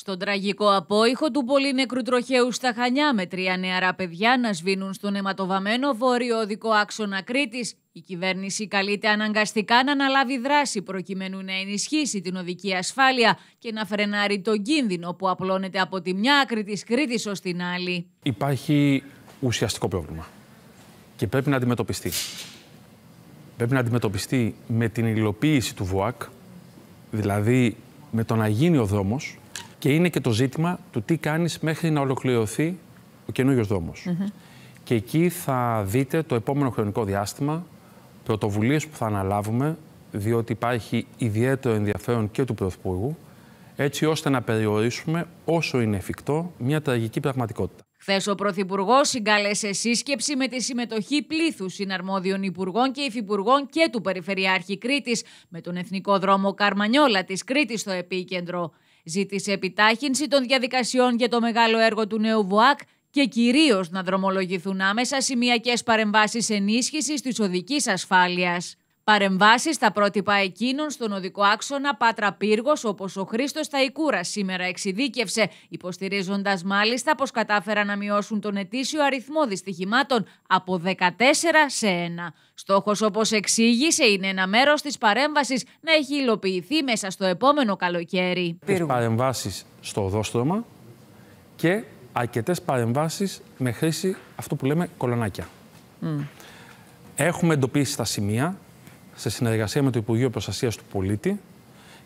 Στον τραγικό απόϊχο του πολύ νεκρού τροχαίου στα Χανιά, με τρία νεαρά παιδιά να σβήνουν στον αιματοβαμένο βόρειο-οδικό άξονα Κρήτης, η κυβέρνηση καλείται αναγκαστικά να αναλάβει δράση προκειμένου να ενισχύσει την οδική ασφάλεια και να φρενάρει τον κίνδυνο που απλώνεται από τη μια άκρη της Κρήτης ως την άλλη. Υπάρχει ουσιαστικό πρόβλημα και πρέπει να αντιμετωπιστεί. Πρέπει να αντιμετωπιστεί με την υλοποίηση του ΒΟΑΚ, δηλαδή με το να γίνει ο δρόμος, και είναι και το ζήτημα του τι κάνεις μέχρι να ολοκληρωθεί ο καινούριο δρόμος. Και εκεί θα δείτε το επόμενο χρονικό διάστημα πρωτοβουλίες που θα αναλάβουμε, διότι υπάρχει ιδιαίτερο ενδιαφέρον και του Πρωθυπουργού, έτσι ώστε να περιορίσουμε όσο είναι εφικτό μια τραγική πραγματικότητα. Χθες ο Πρωθυπουργός συγκάλεσε σύσκεψη με τη συμμετοχή πλήθους συναρμόδιων υπουργών και υφυπουργών και του Περιφερειάρχη Κρήτης, με τον Εθνικό Δρόμο Καρμανιόλα της Κρήτης στο επίκεντρο. Ζήτησε επιτάχυνση των διαδικασιών για το μεγάλο έργο του νέου ΒΟΑΚ και κυρίως να δρομολογηθούν άμεσα σημειακές παρεμβάσεις ενίσχυσης της οδικής ασφάλειας. Παρεμβάσεις στα πρότυπα εκείνων στον οδικό άξονα Πάτρα Πύργος, όπως ο Χρήστος Ταϊκούρα σήμερα εξειδίκευσε, υποστηρίζοντας μάλιστα πως κατάφεραν να μειώσουν τον ετήσιο αριθμό δυστυχημάτων από 14 σε 1. Στόχος, όπως εξήγησε, είναι ένα μέρος της παρέμβασης να έχει υλοποιηθεί μέσα στο επόμενο καλοκαίρι. Παρεμβάσεις στο οδόστρωμα και αρκετές παρεμβάσεις με χρήση αυτό που λέμε κολονάκια. Έχουμε εντοπίσει τα σημεία σε συνεργασία με το Υπουργείο Προστασίας του Πολίτη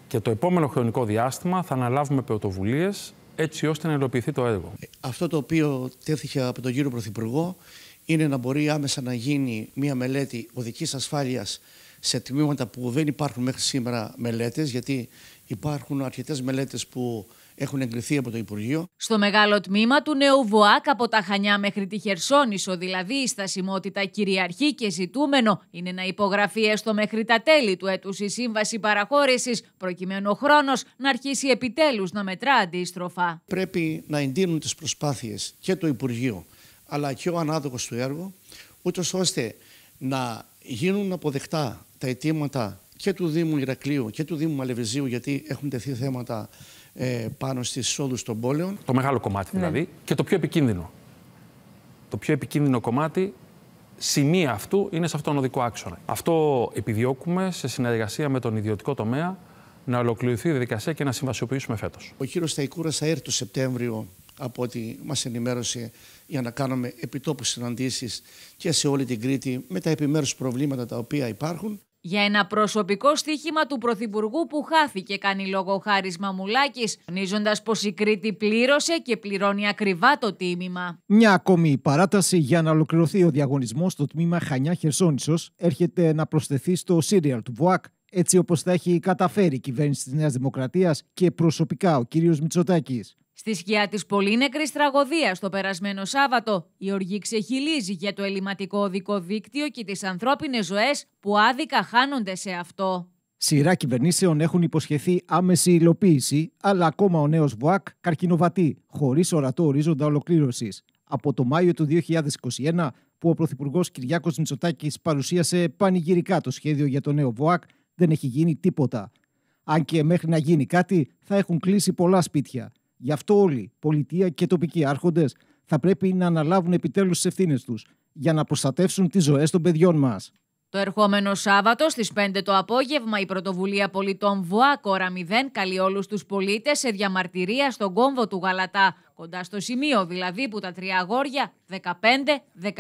και το επόμενο χρονικό διάστημα θα αναλάβουμε πρωτοβουλίες έτσι ώστε να υλοποιηθεί το έργο. Ε, αυτό το οποίο τέθηκε από τον κύριο Πρωθυπουργό είναι να μπορεί άμεσα να γίνει μια μελέτη οδικής ασφάλειας σε τμήματα που δεν υπάρχουν μέχρι σήμερα μελέτες, γιατί υπάρχουν αρκετές μελέτες που έχουν εγκριθεί από το Υπουργείο. Στο μεγάλο τμήμα του νέου ΒΟΑΚ από τα Χανιά μέχρι τη Χερσόνησο, δηλαδή η στασιμότητα κυριαρχεί και ζητούμενο είναι να υπογραφεί έστω μέχρι τα τέλη του έτους η σύμβαση παραχώρησης, προκειμένου ο χρόνος να αρχίσει επιτέλους να μετρά αντίστροφα. Πρέπει να εντείνουν τις προσπάθειες και το Υπουργείο, αλλά και ο ανάδοχος του έργου, ούτως ώστε να γίνουν αποδεκτά τα αιτήματα και του Δήμου Ηρακλείου και του Δήμου Μαλεβιζίου, γιατί έχουν τεθεί θέματα ε, πάνω στις εισόδου των πόλεων. Το μεγάλο κομμάτι ναι. δηλαδή και το πιο επικίνδυνο. Το πιο επικίνδυνο κομμάτι, σημεία αυτού, είναι σε αυτόν τον οδικό άξονα. Αυτό επιδιώκουμε σε συνεργασία με τον ιδιωτικό τομέα να ολοκληρωθεί η διαδικασία και να συμβασιοποιήσουμε φέτος. Ο κύριος Σταϊκούρας θα έρθει το Σεπτέμβριο, από ό,τι μας ενημέρωσε, για να κάνουμε επιτόπου συναντήσεις και σε όλη την Κρήτη με τα επιμέρους προβλήματα τα οποία υπάρχουν. Για ένα προσωπικό στοίχημα του Πρωθυπουργού που χάθηκε, κάνει λόγο ο Χάρης Μαμουλάκης, τονίζοντας πως η Κρήτη πλήρωσε και πληρώνει ακριβά το τίμημα. Μια ακόμη παράταση για να ολοκληρωθεί ο διαγωνισμός στο τμήμα Χανιά Χερσόνησο έρχεται να προσθεθεί στο σύριαλ του ΒΟΑΚ έτσι όπως θα έχει καταφέρει η κυβέρνηση της Νέας Δημοκρατίας και προσωπικά ο κύριος Μητσοτάκης. Στη σκιά της νεκρής τραγωδίας το περασμένο Σάββατο, η οργή ξεχυλίζει για το ελληματικό οδικό δίκτυο και τις ανθρώπινες ζωές που άδικα χάνονται σε αυτό. Σειρά κυβερνήσεων έχουν υποσχεθεί άμεση υλοποίηση, αλλά ακόμα ο νέος ΒΟΑΚ καρκινοβατεί, χωρίς ορατό ορίζοντα ολοκλήρωσης. Από το Μάιο του 2021, που ο Πρωθυπουργός Κυριάκος Μητσοτάκης παρουσίασε πανηγυρικά το σχέδιο για το νέο ΒΟΑΚ, δεν έχει γίνει τίποτα. Αν και μέχρι να γίνει κάτι, θα έχουν κλείσει πολλά σπίτια. Γι' αυτό όλοι, πολιτεία και τοπικοί άρχοντες, θα πρέπει να αναλάβουν επιτέλους τις ευθύνες τους για να προστατεύσουν τις ζωές των παιδιών μας. Το ερχόμενο Σάββατο στις 5 το απόγευμα η πρωτοβουλία πολιτών ΒΟΑ Κόρα 0 καλεί όλους τους πολίτες σε διαμαρτυρία στον κόμβο του Γαλατά, κοντά στο σημείο δηλαδή που τα τρία αγόρια 15, 19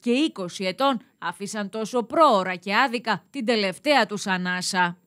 και 20 ετών αφήσαν τόσο πρόωρα και άδικα την τελευταία τους ανάσα.